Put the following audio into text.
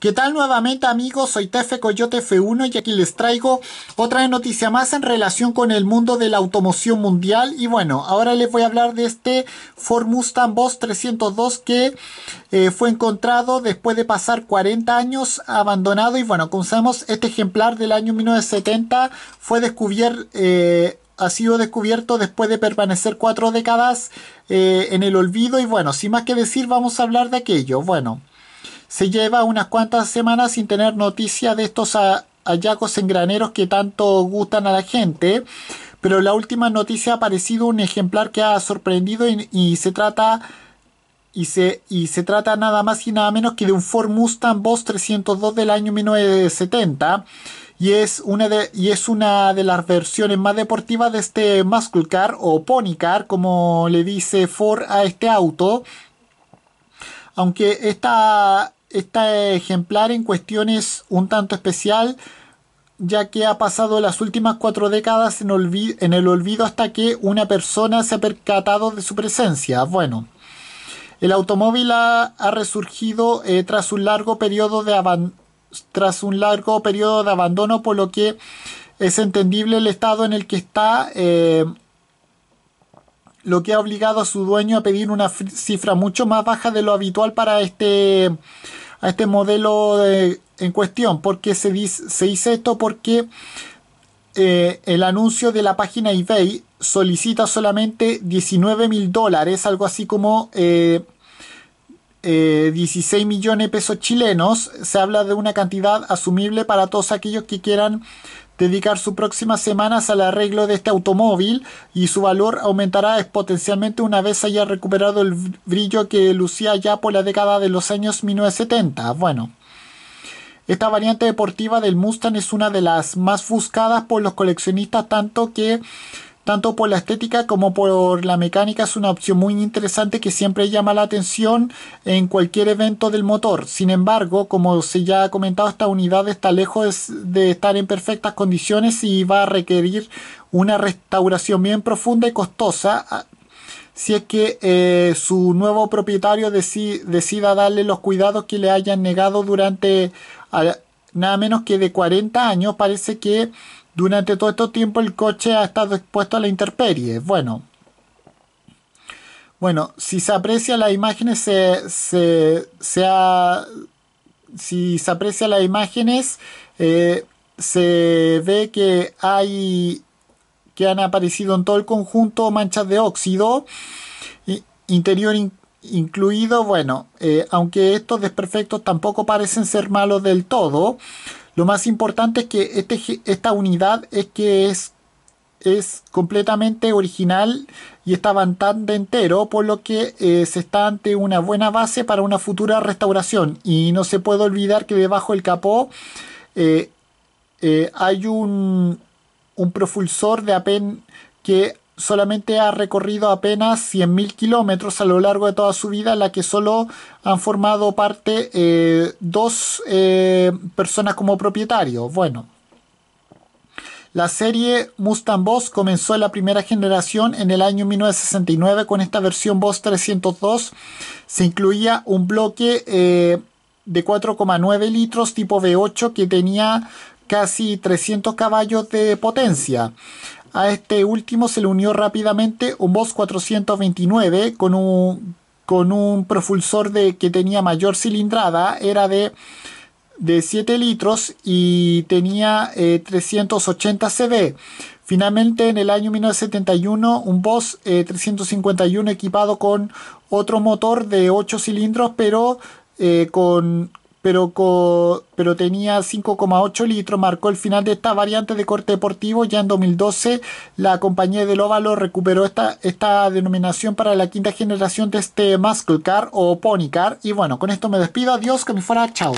¿Qué tal nuevamente amigos? Soy Tefe Coyote F1 y aquí les traigo otra noticia más en relación con el mundo de la automoción mundial y bueno, ahora les voy a hablar de este Ford Mustang Boss 302 que eh, fue encontrado después de pasar 40 años abandonado y bueno, como sabemos este ejemplar del año 1970 fue descubierto eh, ha sido descubierto después de permanecer cuatro décadas eh, en el olvido y bueno, sin más que decir vamos a hablar de aquello. Bueno, se lleva unas cuantas semanas sin tener noticia de estos hallazgos en graneros que tanto gustan a la gente, pero la última noticia ha aparecido un ejemplar que ha sorprendido y, se trata y se, y se trata nada más y nada menos que de un Ford Mustang Boss 302 del año 1970 y es una de, y es una de las versiones más deportivas de este muscle car o pony car como le dice Ford a este auto aunque esta este ejemplar en cuestión es un tanto especial, ya que ha pasado las últimas cuatro décadas en, el olvido hasta que una persona se ha percatado de su presencia. Bueno, el automóvil ha, resurgido eh, tras, un largo periodo de tras un largo periodo de abandono, por lo que es entendible el estado en el que está. Eh, lo que ha obligado a su dueño a pedir una cifra mucho más baja de lo habitual para este, a este modelo en cuestión. Porque se, dice, se dice esto? Porque eh, el anuncio de la página eBay solicita solamente 19 mil dólares, algo así como 16 eh, eh, millones de pesos chilenos. Se habla de una cantidad asumible para todos aquellos que quieran dedicar sus próximas semanas al arreglo de este automóvil y su valor aumentará potencialmente una vez haya recuperado el brillo que lucía ya por la década de los años 1970. Bueno. Esta variante deportiva del Mustang es una de las más buscadas por los coleccionistas tanto que tanto por la estética como por la mecánica es una opción muy interesante que siempre llama la atención en cualquier evento del motor. Sin embargo, como se ya ha comentado, esta unidad está lejos de estar en perfectas condiciones y va a requerir una restauración bien profunda y costosa si es que eh, su nuevo propietario decida darle los cuidados que le hayan negado durante nada menos que de 40 años. Parece que durante todo este tiempo el coche ha estado expuesto a la intemperie. Bueno, bueno, si se aprecia las imágenes, se, si se aprecia las imágenes, eh, se ve que hay que han aparecido en todo el conjunto manchas de óxido interior incluido. Bueno, eh, aunque estos desperfectos tampoco parecen ser malos del todo. Lo más importante es que este esta unidad es que es, es completamente original y está bastante entero, por lo que eh, se está ante una buena base para una futura restauración. Y no se puede olvidar que debajo del capó eh, eh, hay un, un, propulsor de apen que solamente ha recorrido apenas 100.000 kilómetros a lo largo de toda su vida, en la que solo han formado parte eh, dos eh, personas como propietario. Bueno, la serie Mustang Boss comenzó en la primera generación en el año 1969 con esta versión Boss 302. Se incluía un bloque eh, de 4,9 litros tipo V8 que tenía casi 300 caballos de potencia. A este último se le unió rápidamente un Boss 429 con un, con un propulsor de, que tenía mayor cilindrada, era de, 7 litros y tenía 380 eh, cd. Finalmente, en el año 1971, un Boss 351 eh, equipado con otro motor de 8 cilindros, pero eh, con, pero, pero tenía 5,8 litros. Marcó el final de esta variante de corte deportivo. Ya en 2012 la compañía del óvalo recuperó esta, esta denominación para la quinta generación de este Muscle Car o Pony Car. Y bueno, con esto me despido. Adiós, que me fuera. Chao.